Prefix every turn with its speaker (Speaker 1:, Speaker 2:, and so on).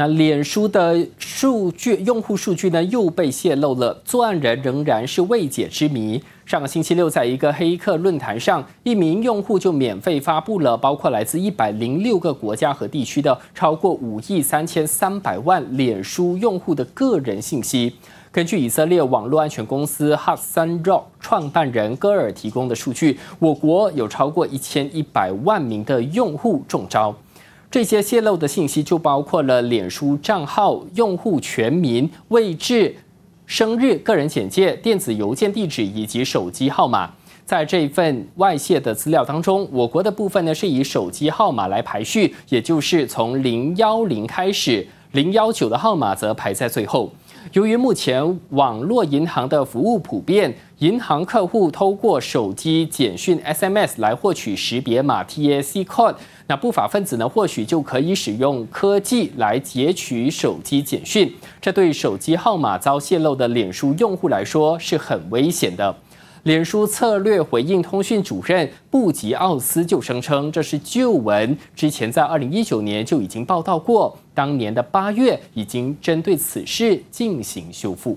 Speaker 1: 那脸书的数据、用户数据呢又被泄露了，作案人仍然是未解之谜。上个星期六，在一个黑客论坛上，一名用户就免费发布了包括来自一百零六个国家和地区的超过五亿三千三百万脸书用户的个人信息。根据以色列网络安全公司 h u s n Rock 创办人戈尔提供的数据，我国有超过一千一百万名的用户中招。这些泄露的信息就包括了脸书账号、用户全名、位置、生日、个人简介、电子邮件地址以及手机号码。在这份外泄的资料当中，我国的部分呢是以手机号码来排序，也就是从零幺零开始，零幺九的号码则排在最后。由于目前网络银行的服务普遍，银行客户通过手机简讯 SMS 来获取识别码 TAC code，那不法分子呢或许就可以使用科技来截取手机简讯，这对手机号码遭泄露的脸书用户来说是很危险的。脸书策略回应通讯主任布吉奥斯就声称，这是旧闻，之前在二零一九年就已经报道过，当年的八月已经针对此事进行修复。